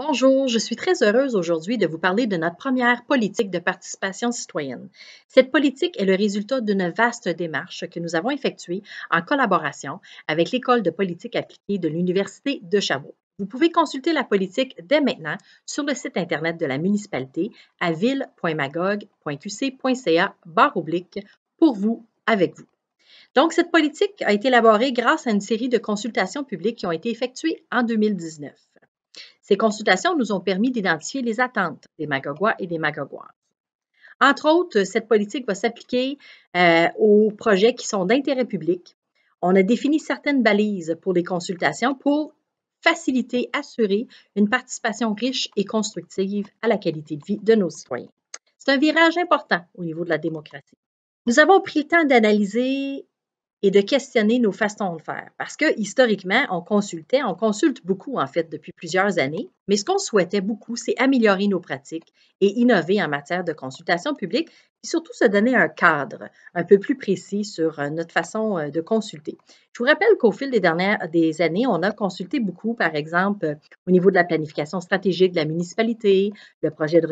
Bonjour, je suis très heureuse aujourd'hui de vous parler de notre première politique de participation citoyenne. Cette politique est le résultat d'une vaste démarche que nous avons effectuée en collaboration avec l'École de politique appliquée de l'Université de Chabot. Vous pouvez consulter la politique dès maintenant sur le site Internet de la municipalité à ville.magog.qc.ca pour vous, avec vous. Donc, cette politique a été élaborée grâce à une série de consultations publiques qui ont été effectuées en 2019. Ces consultations nous ont permis d'identifier les attentes des Magogois et des Magogoises. Entre autres, cette politique va s'appliquer euh, aux projets qui sont d'intérêt public. On a défini certaines balises pour les consultations pour faciliter, assurer une participation riche et constructive à la qualité de vie de nos citoyens. C'est un virage important au niveau de la démocratie. Nous avons pris le temps d'analyser et de questionner nos façons de faire. Parce que historiquement, on consultait, on consulte beaucoup en fait depuis plusieurs années, mais ce qu'on souhaitait beaucoup, c'est améliorer nos pratiques et innover en matière de consultation publique et surtout se donner un cadre un peu plus précis sur euh, notre façon euh, de consulter. Je vous rappelle qu'au fil des dernières des années, on a consulté beaucoup, par exemple, euh, au niveau de la planification stratégique de la municipalité, le projet de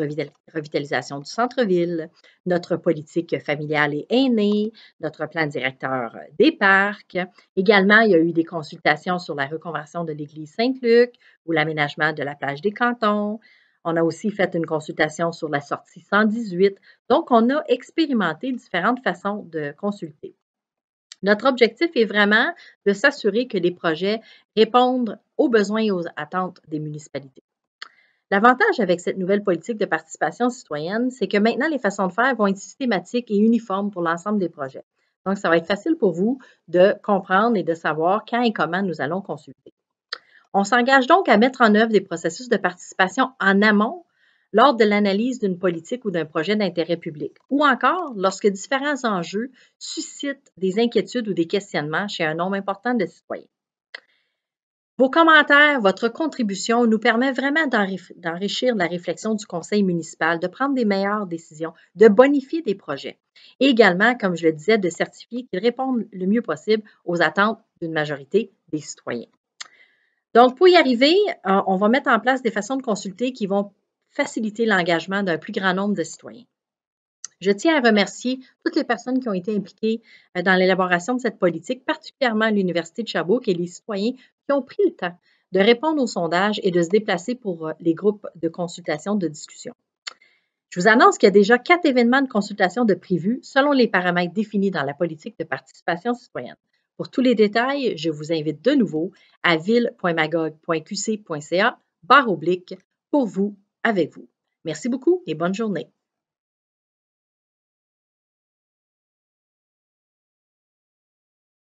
revitalisation du centre-ville, notre politique familiale et aînée, notre plan directeur des parcs. Également, il y a eu des consultations sur la reconversion de l'église Saint-Luc ou l'aménagement de la plage des Cantons, on a aussi fait une consultation sur la sortie 118. Donc, on a expérimenté différentes façons de consulter. Notre objectif est vraiment de s'assurer que les projets répondent aux besoins et aux attentes des municipalités. L'avantage avec cette nouvelle politique de participation citoyenne, c'est que maintenant, les façons de faire vont être systématiques et uniformes pour l'ensemble des projets. Donc, ça va être facile pour vous de comprendre et de savoir quand et comment nous allons consulter. On s'engage donc à mettre en œuvre des processus de participation en amont lors de l'analyse d'une politique ou d'un projet d'intérêt public, ou encore lorsque différents enjeux suscitent des inquiétudes ou des questionnements chez un nombre important de citoyens. Vos commentaires, votre contribution nous permet vraiment d'enrichir la réflexion du conseil municipal, de prendre des meilleures décisions, de bonifier des projets et également, comme je le disais, de certifier qu'ils répondent le mieux possible aux attentes d'une majorité des citoyens. Donc, pour y arriver, euh, on va mettre en place des façons de consulter qui vont faciliter l'engagement d'un plus grand nombre de citoyens. Je tiens à remercier toutes les personnes qui ont été impliquées euh, dans l'élaboration de cette politique, particulièrement l'Université de Sherbrooke et les citoyens qui ont pris le temps de répondre aux sondages et de se déplacer pour euh, les groupes de consultation, de discussion. Je vous annonce qu'il y a déjà quatre événements de consultation de prévus selon les paramètres définis dans la politique de participation citoyenne. Pour tous les détails, je vous invite de nouveau à ville.magog.qc.ca barre oblique pour vous, avec vous. Merci beaucoup et bonne journée.